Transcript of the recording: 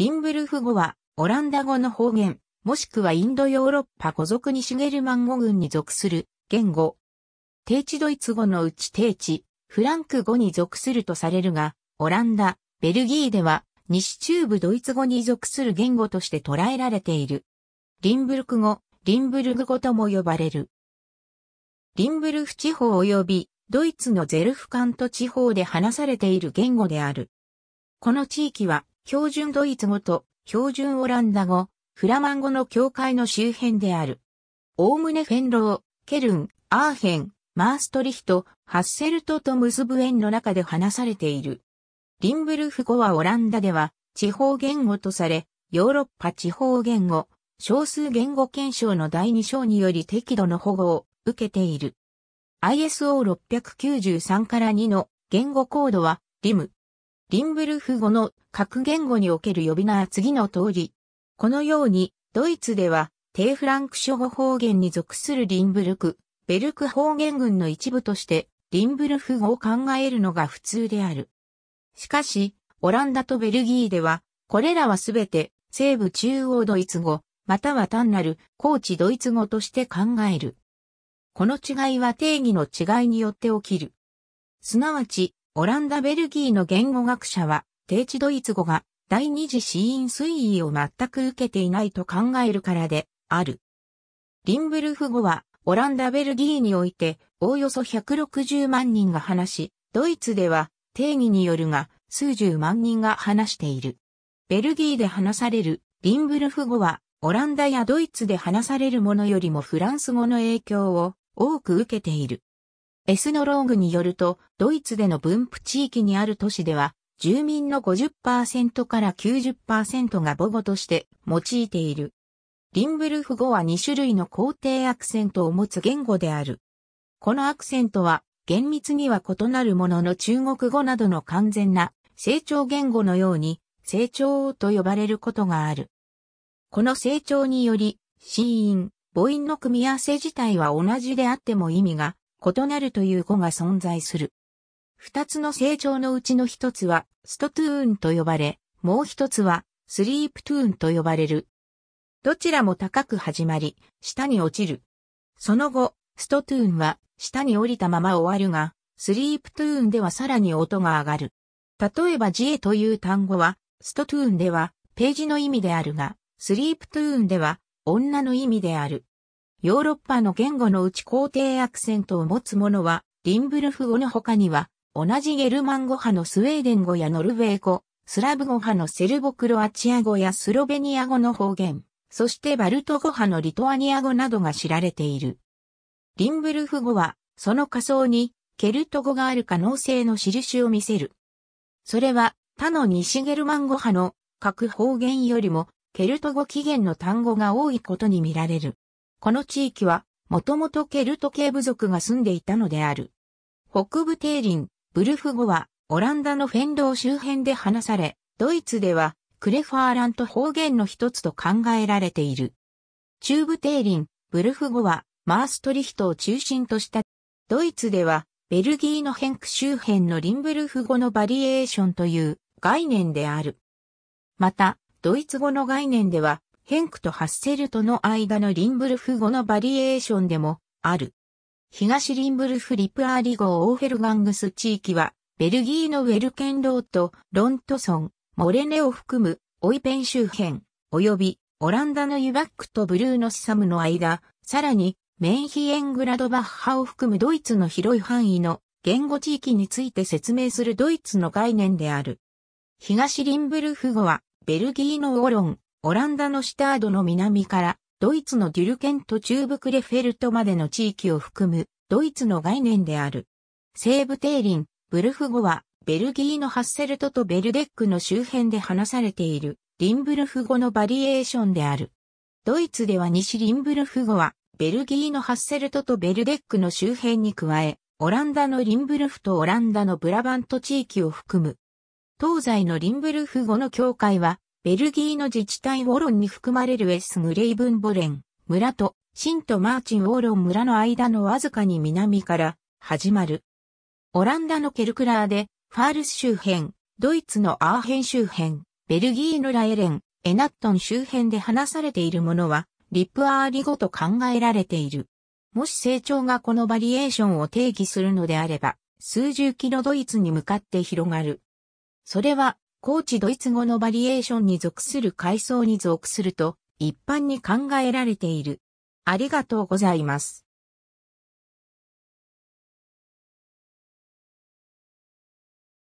リンブルフ語は、オランダ語の方言、もしくはインドヨーロッパ古族にシュゲルマン語群に属する言語。低地ドイツ語のうち低地、フランク語に属するとされるが、オランダ、ベルギーでは、西中部ドイツ語に属する言語として捉えられている。リンブルク語、リンブルグ語とも呼ばれる。リンブルフ地方及びドイツのゼルフカント地方で話されている言語である。この地域は標準ドイツ語と標準オランダ語、フラマン語の境界の周辺である。おおむねフェンロー、ケルン、アーヘン、マーストリヒト、ハッセルトとムぶブエンの中で話されている。リンブルフ語はオランダでは地方言語とされ、ヨーロッパ地方言語、少数言語検証の第2章により適度の保護を受けている。ISO693 から2の言語コードは、リム、リンブルフ語の各言語における呼び名は次の通り。このように、ドイツでは、低フランク諸語方言に属するリンブルク、ベルク方言群の一部として、リンブルフ語を考えるのが普通である。しかし、オランダとベルギーでは、これらはすべて西部中央ドイツ語、または単なる高地ドイツ語として考える。この違いは定義の違いによって起きる。すなわち、オランダ・ベルギーの言語学者は、定置ドイツ語が第二次死因推移を全く受けていないと考えるからで、ある。リンブルフ語は、オランダ・ベルギーにおいて、おおよそ160万人が話し、ドイツでは、定義によるが、数十万人が話している。ベルギーで話される、リンブルフ語は、オランダやドイツで話されるものよりもフランス語の影響を多く受けている。エスノローグによると、ドイツでの分布地域にある都市では、住民の50%から90%が母語として用いている。リンブルフ語は2種類の皇帝アクセントを持つ言語である。このアクセントは厳密には異なるものの中国語などの完全な成長言語のように成長と呼ばれることがある。この成長により、子音、母音の組み合わせ自体は同じであっても意味が異なるという語が存在する。二つの成長のうちの一つは、ストトゥーンと呼ばれ、もう一つは、スリープトゥーンと呼ばれる。どちらも高く始まり、下に落ちる。その後、ストトゥーンは、下に降りたまま終わるが、スリープトゥーンではさらに音が上がる。例えばエという単語は、ストトゥーンでは、ページの意味であるが、スリープトゥーンでは、女の意味である。ヨーロッパの言語のうち皇帝アクセントを持つものは、リンブルフ語の他には、同じゲルマン語派のスウェーデン語やノルウェー語、スラブ語派のセルボクロアチア語やスロベニア語の方言、そしてバルト語派のリトアニア語などが知られている。リンブルフ語は、その仮想に、ケルト語がある可能性の印を見せる。それは、他の西ゲルマン語派の各方言よりも、ケルト語起源の単語が多いことに見られる。この地域は、もともとケルト系部族が住んでいたのである。北部低林、ブルフ語は、オランダのフェンロー周辺で話され、ドイツでは、クレファーラント方言の一つと考えられている。中部低林、ブルフ語は、マーストリヒトを中心とした。ドイツでは、ベルギーのヘンク周辺のリンブルフ語のバリエーションという概念である。また、ドイツ語の概念では、ヘンクとハッセルとの間のリンブルフ語のバリエーションでもある。東リンブルフリプアーリ号オーフェルガングス地域は、ベルギーのウェルケンロート、ロントソン、モレネを含むオイペン周辺、及びオランダのユバックとブルーノスサムの間、さらにメンヒエングラドバッハを含むドイツの広い範囲の言語地域について説明するドイツの概念である。東リンブルフ語はベルギーのオロン、オランダのシュタードの南からドイツのデュルケント中部クレフェルトまでの地域を含むドイツの概念である。西部リ林、ブルフ語はベルギーのハッセルトとベルデックの周辺で話されているリンブルフ語のバリエーションである。ドイツでは西リンブルフ語はベルギーのハッセルトとベルデックの周辺に加え、オランダのリンブルフとオランダのブラバント地域を含む。東西のリンブルフ語の境界はベルギーの自治体ウォロンに含まれるエスグレイブンボレン村とシントマーチンウォロン村の間のわずかに南から始まる。オランダのケルクラーでファールス周辺、ドイツのアーヘン周辺、ベルギーのラエレン、エナットン周辺で話されているものはリップアーリ語と考えられている。もし成長がこのバリエーションを定義するのであれば、数十キロドイツに向かって広がる。それは高知ドイツ語のバリエーションに属する階層に属すると一般に考えられている。ありがとうございます。